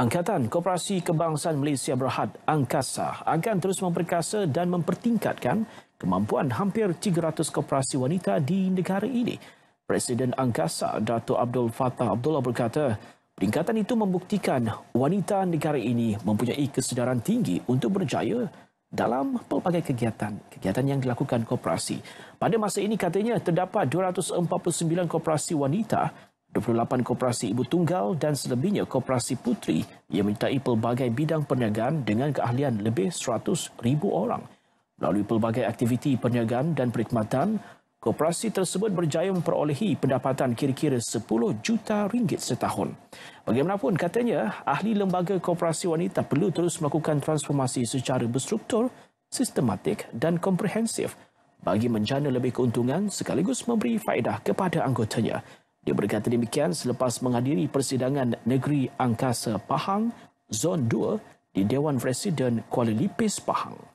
Angkatan Koperasi Kebangsaan Malaysia Berhad Angkasa akan terus memperkasa dan mempertingkatkan kemampuan hampir 300 koperasi wanita di negara ini. Presiden Angkasa Dato Abdul Fattah Abdullah berkata, peningkatan itu membuktikan wanita negara ini mempunyai kesedaran tinggi untuk berjaya dalam pelbagai kegiatan kegiatan yang dilakukan koperasi. Pada masa ini katanya terdapat 249 koperasi wanita 28 koperasi ibu tunggal dan selebihnya koperasi putri yang menyertai pelbagai bidang perniagaan dengan keahlian lebih 100,000 orang. Melalui pelbagai aktiviti perniagaan dan perkhidmatan, koperasi tersebut berjaya memperolehi pendapatan kira-kira 10 juta ringgit setahun. Bagaimanapun katanya, ahli lembaga koperasi wanita perlu terus melakukan transformasi secara berstruktur, sistematik dan komprehensif bagi menjana lebih keuntungan sekaligus memberi faedah kepada anggotanya. Dia berkata demikian selepas menghadiri persidangan Negeri Angkasa Pahang, Zon 2 di Dewan Presiden Kuala Lipis Pahang.